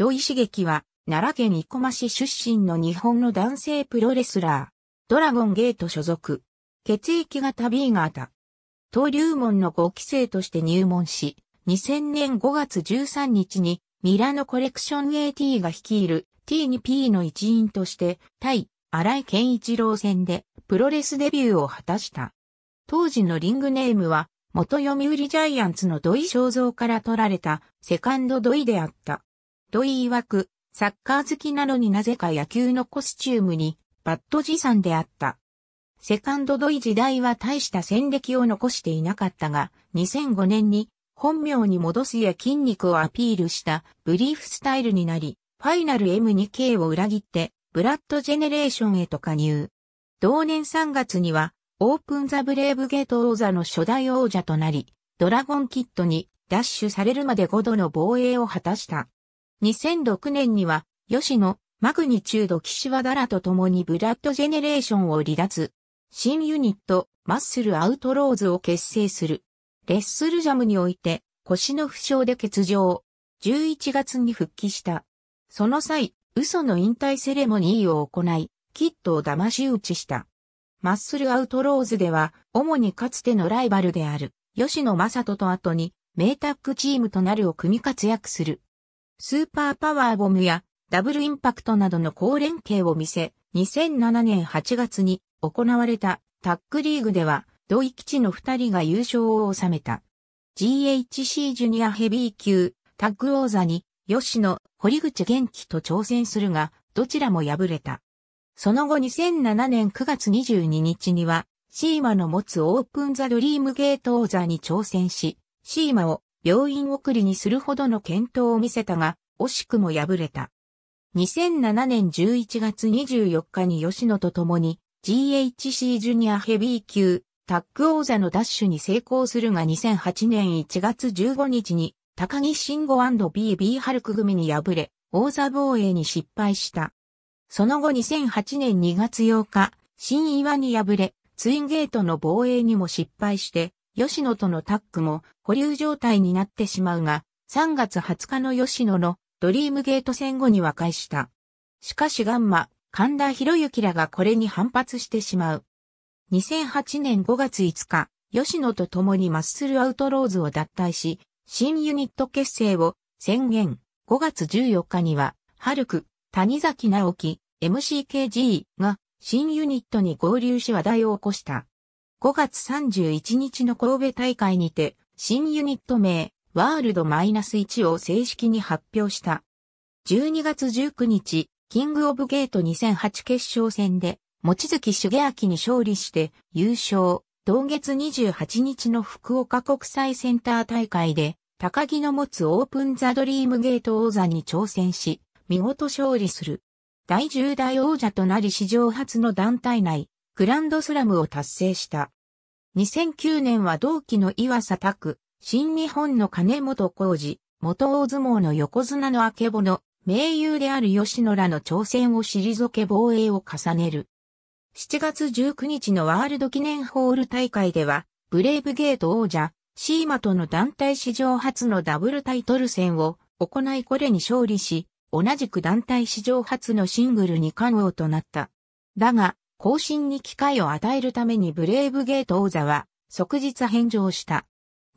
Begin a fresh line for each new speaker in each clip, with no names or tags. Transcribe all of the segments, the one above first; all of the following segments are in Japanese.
土井茂樹は、奈良県生駒市出身の日本の男性プロレスラー。ドラゴンゲート所属。血液型 B 型。登竜門の5期生として入門し、2000年5月13日にミラノコレクション AT が率いる T2P の一員として対荒井健一郎戦でプロレスデビューを果たした。当時のリングネームは元読売ジャイアンツの土井肖像から取られたセカンド土井であった。ドイ曰く、サッカー好きなのになぜか野球のコスチュームに、バット持参であった。セカンドドイ時代は大した戦歴を残していなかったが、2005年に本名に戻すや筋肉をアピールしたブリーフスタイルになり、ファイナル M2K を裏切って、ブラッドジェネレーションへと加入。同年3月には、オープンザブレイブゲート王座の初代王者となり、ドラゴンキットにダッシュされるまで5度の防衛を果たした。2006年には、吉野、マグニチュード岸和田らと共にブラッドジェネレーションを離脱。新ユニット、マッスルアウトローズを結成する。レッスルジャムにおいて、腰の負傷で欠場。11月に復帰した。その際、嘘の引退セレモニーを行い、キットを騙し討ちした。マッスルアウトローズでは、主にかつてのライバルである、吉野正人と後に、名タッグチームとなるを組み活躍する。スーパーパワーボムやダブルインパクトなどの高連携を見せ、2007年8月に行われたタックリーグでは、同基地の2人が優勝を収めた。GHC ジュニアヘビー級タッグ王座に吉野、堀口元気と挑戦するが、どちらも敗れた。その後2007年9月22日には、シーマの持つオープンザドリームゲート王座に挑戦し、シーマを病院送りにするほどの検討を見せたが、惜しくも敗れた。2007年11月24日に吉野と共に GHC ジュニアヘビー級タッグ王座のダッシュに成功するが2008年1月15日に高木慎吾 &BB ハルク組に敗れ王座防衛に失敗した。その後2008年2月8日、新岩に敗れツインゲートの防衛にも失敗して吉野とのタッグも保留状態になってしまうが、3月20日の吉野のドリームゲート戦後に和解した。しかしガンマ、神田博之らがこれに反発してしまう。2008年5月5日、吉野と共にマッスルアウトローズを脱退し、新ユニット結成を宣言。5月14日には、ハルク、谷崎直樹、MCKG が新ユニットに合流し話題を起こした。5月31日の神戸大会にて、新ユニット名、ワールド -1 を正式に発表した。12月19日、キングオブゲート2008決勝戦で、持月茂明に勝利して優勝。同月28日の福岡国際センター大会で、高木の持つオープンザドリームゲート王座に挑戦し、見事勝利する。第10代王者となり史上初の団体内、グランドスラムを達成した。2009年は同期の岩佐拓、新日本の金本浩二、元大相撲の横綱の明けぼの、名優である吉野らの挑戦を退け防衛を重ねる。7月19日のワールド記念ホール大会では、ブレイブゲート王者、シーマとの団体史上初のダブルタイトル戦を行いこれに勝利し、同じく団体史上初のシングル2冠王となった。だが、更新に機会を与えるためにブレイブゲート王座は即日返上した。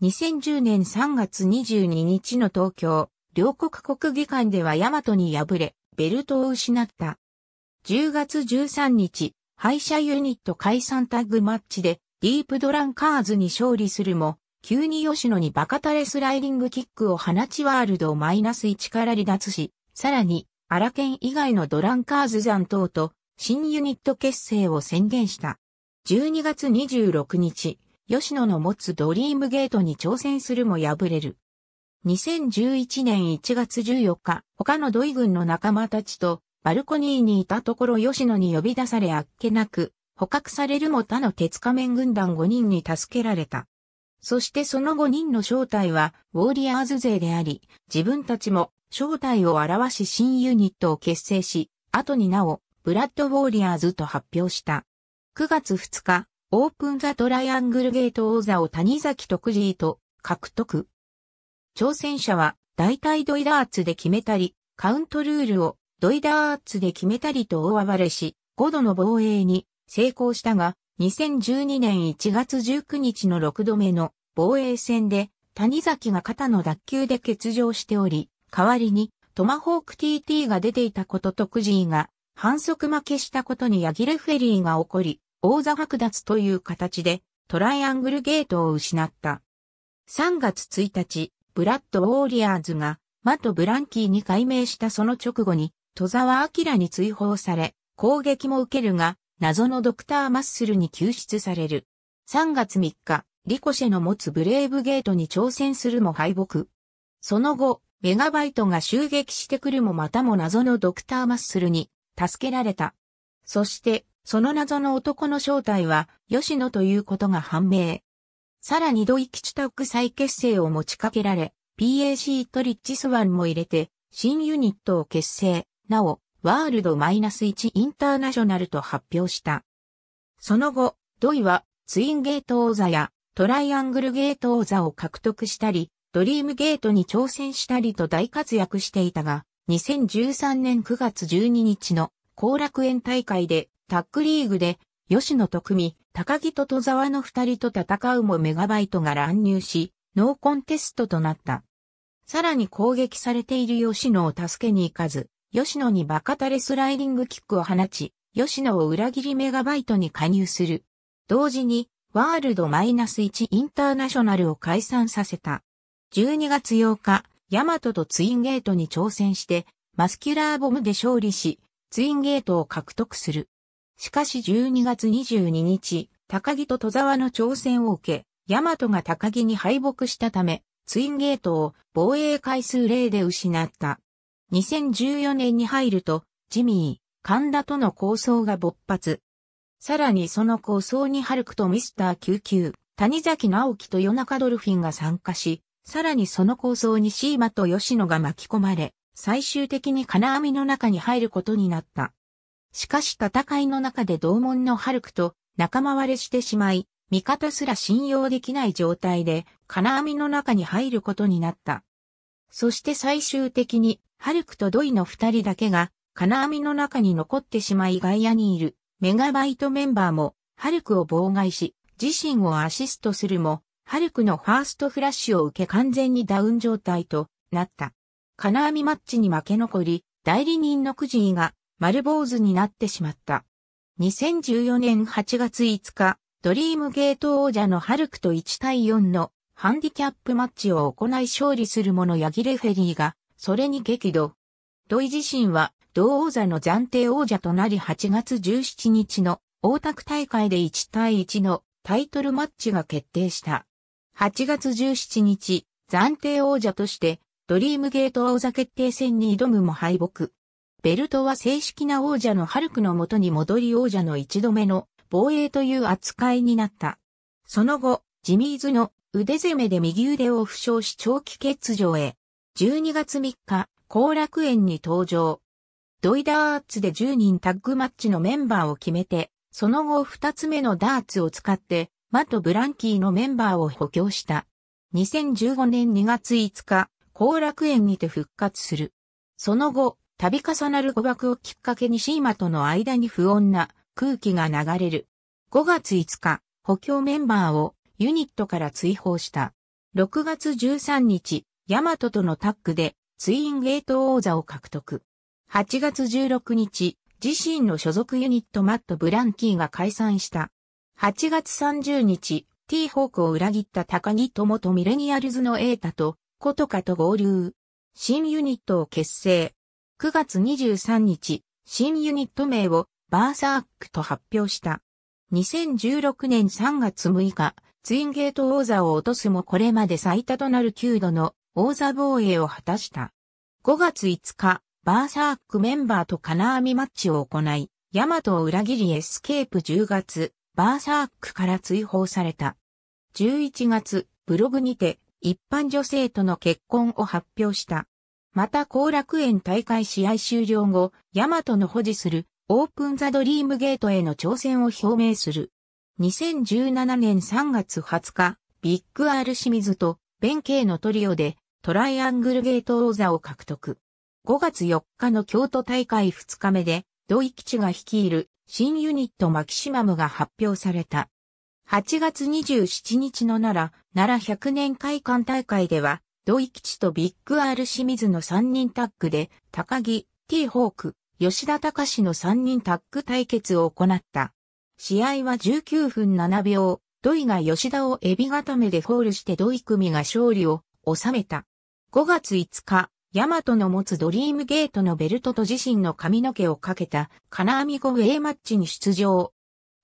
2010年3月22日の東京、両国国技館ではヤマトに敗れ、ベルトを失った。10月13日、敗者ユニット解散タッグマッチで、ディープドランカーズに勝利するも、急に吉野にバカタレスライディングキックを放ちワールドをマイナス1から離脱し、さらに、アラケン以外のドランカーズ残党と新ユニット結成を宣言した。12月26日、吉野の持つドリームゲートに挑戦するも敗れる。2011年1月14日、他の土井軍の仲間たちとバルコニーにいたところ吉野に呼び出されあっけなく捕獲されるも他の鉄仮面軍団5人に助けられた。そしてその5人の正体はウォーリアーズ勢であり、自分たちも正体を表し新ユニットを結成し、後になおブラッドウォーリアーズと発表した。9月2日、オープンザトライアングルゲート王座を谷崎徳次と獲得。挑戦者は、大体ドイダーツで決めたり、カウントルールをドイダーツで決めたりと大暴れし、5度の防衛に成功したが、2012年1月19日の6度目の防衛戦で、谷崎が肩の脱臼で欠場しており、代わりにトマホーク TT が出ていたこととクーが反則負けしたことにヤギレフェリーが起こり、王座剥奪という形でトライアングルゲートを失った。3月1日、ブラッド・ウォーリアーズがマト・ブランキーに改名したその直後に戸沢明に追放され、攻撃も受けるが、謎のドクター・マッスルに救出される。3月3日、リコシェの持つブレイブゲートに挑戦するも敗北。その後、メガバイトが襲撃してくるもまたも謎のドクター・マッスルに助けられた。そして、その謎の男の正体は、吉野ということが判明。さらにドイキチタッ再結成を持ちかけられ、PAC とリッチスワンも入れて、新ユニットを結成、なお、ワールド1インターナショナルと発表した。その後、ドイは、ツインゲート王座や、トライアングルゲート王座を獲得したり、ドリームゲートに挑戦したりと大活躍していたが、2013年9月12日の後楽園大会でタックリーグで吉野徳美、高木と戸沢の二人と戦うもメガバイトが乱入し、ノーコンテストとなった。さらに攻撃されている吉野を助けに行かず、吉野にバカタレスライディングキックを放ち、吉野を裏切りメガバイトに加入する。同時に、ワールドマイナス1インターナショナルを解散させた。12月8日、ヤマトとツインゲートに挑戦して、マスキュラーボムで勝利し、ツインゲートを獲得する。しかし12月22日、高木と戸沢の挑戦を受け、ヤマトが高木に敗北したため、ツインゲートを防衛回数0で失った。2014年に入ると、ジミー、神田との構想が勃発。さらにその構想にハルクとミスター99、谷崎直樹と夜中ドルフィンが参加し、さらにその構想にシーマと吉野が巻き込まれ、最終的に金網の中に入ることになった。しかし戦いの中で同門のハルクと仲間割れしてしまい、味方すら信用できない状態で金網の中に入ることになった。そして最終的にハルクとドイの二人だけが金網の中に残ってしまい外野にいるメガバイトメンバーもハルクを妨害し自身をアシストするもハルクのファーストフラッシュを受け完全にダウン状態となった。金網マッチに負け残り、代理人のクジーが丸坊主になってしまった。2014年8月5日、ドリームゲート王者のハルクと1対4のハンディキャップマッチを行い勝利する者ヤギレフェリーが、それに激怒。ドイ自身は、同王座の暫定王者となり8月17日の大田区大会で1対1のタイトルマッチが決定した。8月17日、暫定王者として、ドリームゲート王座決定戦に挑むも敗北。ベルトは正式な王者のハルクのもとに戻り王者の一度目の防衛という扱いになった。その後、ジミーズの腕攻めで右腕を負傷し長期欠場へ。12月3日、後楽園に登場。ドイダーツで10人タッグマッチのメンバーを決めて、その後2つ目のダーツを使ってマット・ブランキーのメンバーを補強した。2015年2月5日、後楽園にて復活する。その後、度重なる誤爆をきっかけにシーマとの間に不穏な空気が流れる。5月5日、補強メンバーをユニットから追放した。6月13日、ヤマトとのタッグでツインゲート王座を獲得。8月16日、自身の所属ユニットマット・ブランキーが解散した。8月30日、T ホークを裏切った高木智とミレニアルズのエータと、コトカと合流。新ユニットを結成。9月23日、新ユニット名をバーサークと発表した。2016年3月6日、ツインゲート王座を落とすもこれまで最多となる9度の王座防衛を果たした。5月5日、バーサークメンバーと金網マッチを行い、ヤマトを裏切りエスケープ10月バーサークから追放された。11月、ブログにて、一般女性との結婚を発表した。また後楽園大会試合終了後、ヤマトの保持するオープンザドリームゲートへの挑戦を表明する。2017年3月20日、ビッグ R 清水と弁慶のトリオでトライアングルゲート王座を獲得。5月4日の京都大会2日目で、土井吉が率いる新ユニットマキシマムが発表された。8月27日の奈良、奈良100年会館大会では、土井吉とビッグ R 清水の3人タッグで、高木、T ホーク、吉田隆の3人タッグ対決を行った。試合は19分7秒、土井が吉田をエビ固めでフォールして土井組が勝利を収めた。5月5日、ヤマトの持つドリームゲートのベルトと自身の髪の毛をかけた金網5ウェイマッチに出場。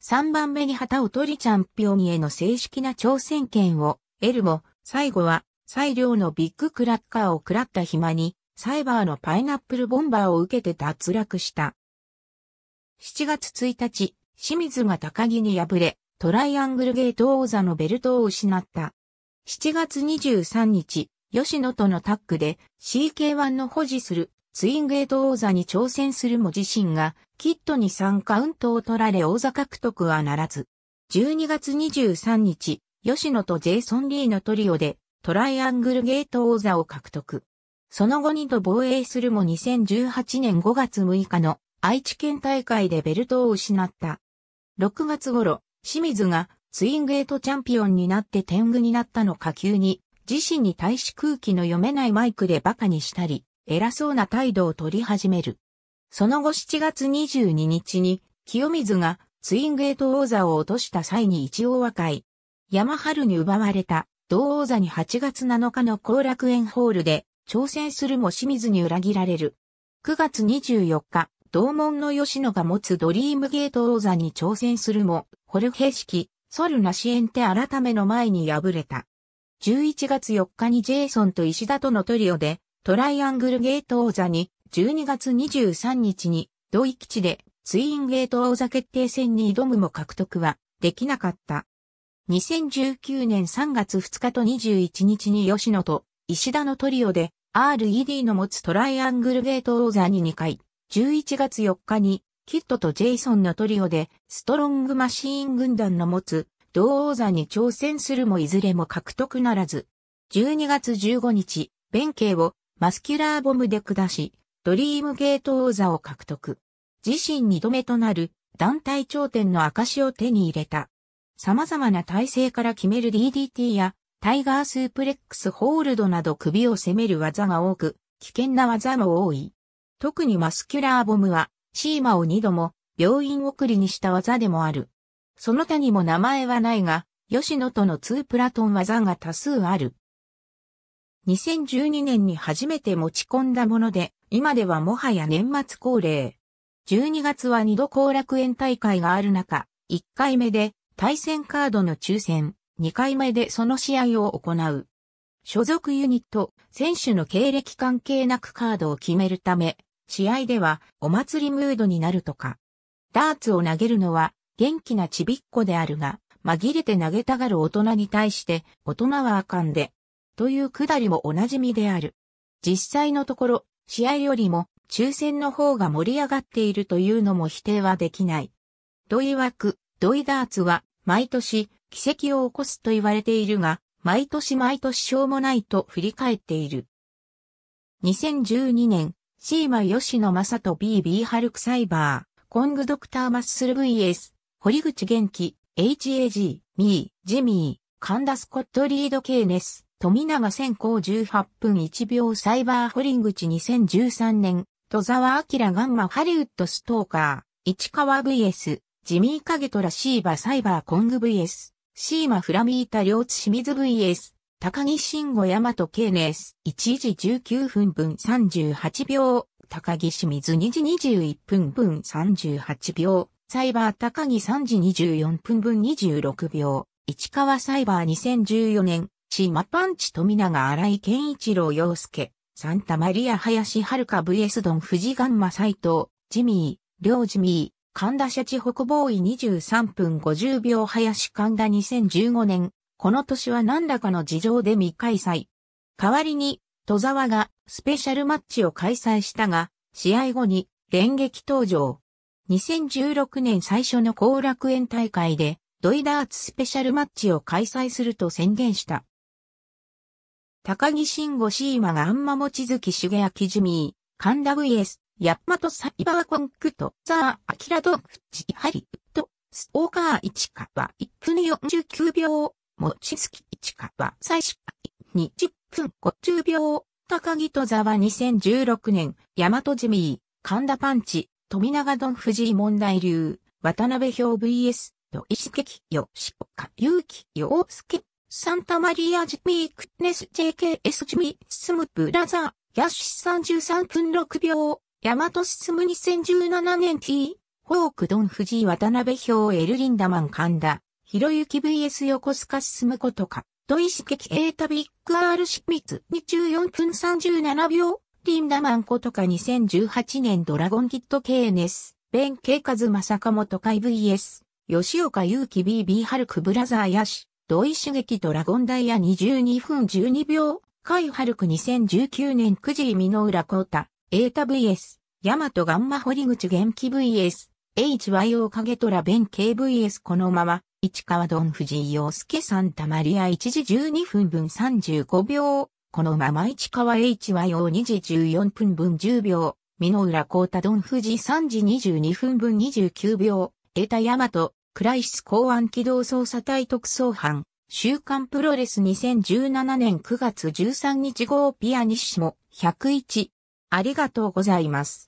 3番目に旗を取りチャンピオンへの正式な挑戦権を得るも、最後は、最良のビッグクラッカーを食らった暇に、サイバーのパイナップルボンバーを受けて脱落した。7月1日、清水が高木に敗れ、トライアングルゲート王座のベルトを失った。7月23日、吉野とのタッグで CK1 の保持するツインゲート王座に挑戦するも自身がキットに3カウントを取られ王座獲得はならず。12月23日、吉野とジェイソン・リーのトリオでトライアングルゲート王座を獲得。その後2度防衛するも2018年5月6日の愛知県大会でベルトを失った。6月頃、清水がツインゲートチャンピオンになって天狗になったの下級に自身に対し空気の読めないマイクで馬鹿にしたり、偉そうな態度を取り始める。その後7月22日に、清水がツインゲート王座を落とした際に一応和解。山春に奪われた、同王座に8月7日の後楽園ホールで、挑戦するも清水に裏切られる。9月24日、同門の吉野が持つドリームゲート王座に挑戦するも、ホルヘ式、ソルナシエンテ改めの前に敗れた。11月4日にジェイソンと石田とのトリオで、トライアングルゲート王座に、12月23日に、同意基地で、ツインゲート王座決定戦に挑むも獲得は、できなかった。2019年3月2日と21日に吉野と石田のトリオで RED の持つトライアングルゲート王座に2回、11月4日にキッドとジェイソンのトリオでストロングマシーン軍団の持つ同王座に挑戦するもいずれも獲得ならず、12月15日、弁慶をマスキュラーボムで下し、ドリームゲート王座を獲得。自身2度目となる団体頂点の証を手に入れた。様々な体制から決める DDT やタイガースープレックスホールドなど首を攻める技が多く、危険な技も多い。特にマスキュラーボムは、シーマを2度も病院送りにした技でもある。その他にも名前はないが、吉野との2プラトン技が多数ある。2012年に初めて持ち込んだもので、今ではもはや年末恒例。12月は2度後楽園大会がある中、1回目で対戦カードの抽選、2回目でその試合を行う。所属ユニット、選手の経歴関係なくカードを決めるため、試合ではお祭りムードになるとか。ダーツを投げるのは元気なちびっこであるが、紛れて投げたがる大人に対して、大人はあかんで、というくだりもおなじみである。実際のところ、試合よりも抽選の方が盛り上がっているというのも否定はできない。土井枠、土井ダーツは毎年奇跡を起こすと言われているが、毎年毎年しょうもないと振り返っている。2012年、シーマ・ヨシノ・マサと BB ハルクサイバー、コングドクター・マッスル VS、堀口元気、HAG、ミー、ジミー、神田スコットリード・ケーネス、富永先行18分1秒サイバー堀口2013年、戸沢明ガンマハリウッドストーカー、市川 VS、ジミー影虎シーバサイバーコング VS、シーマフラミータ両津清水 VS、高木慎吾大和ケーネス、1時19分分38秒、高木清水2時21分分38秒、サイバー高木3時24分分26秒、市川サイバー2014年、島マパンチ富永荒井健一郎洋介、サンタマリア林遥 VS ドン士ガンマ斎藤、ジミー、両ジミー、神田シャチ北コボーイ23分50秒林神田2015年、この年は何らかの事情で未開催。代わりに、戸沢がスペシャルマッチを開催したが、試合後に電撃登場。2016年最初の後楽園大会で、ドイダーツスペシャルマッチを開催すると宣言した。高木慎吾シーマがあんまもちづきしげあきじみー、神田 VS、ヤッマとサイバーコンクと、ザー、アキラドンフチハリウッド、スオーカー一かは1分49秒、もちづき一かは最初20分50秒、高木とザは2016年、ヤマトジミー、神田パンチ、富永丼藤井問題流、渡辺表 VS、と石劇、よ、しっか、ゆうきようすけ、サンタマリアジミークネス JKS ジミースムブラザー、ヤシ33分6秒、ヤマト進む2017年 T、ホークドン藤井渡辺表エルリンダマン神田、ひろゆき VS 横須賀進むことか、と石劇エータビッグ R シミツ24分37秒、ティン・ダマンコとか2018年ドラゴンキット KNS、サカ和正カイ VS、吉岡祐希 BB ハルクブラザーヤシ、土井刺激ドラゴンダイヤ22分12秒、カイ・ハルク2019年9時美濃浦光太、エータ VS、ヤマトガンマ堀口元気 VS、HYO 影ベン・ k VS このまま、市川ドン藤井洋介さんたまりア1時12分分35秒。このまま市川 HYO2 時14分分10秒、美濃浦高田丼富士3時22分分29秒、江田マト、クライシス公安機動捜査隊特捜班、週刊プロレス2017年9月13日号ピアニッシモ101。ありがとうございます。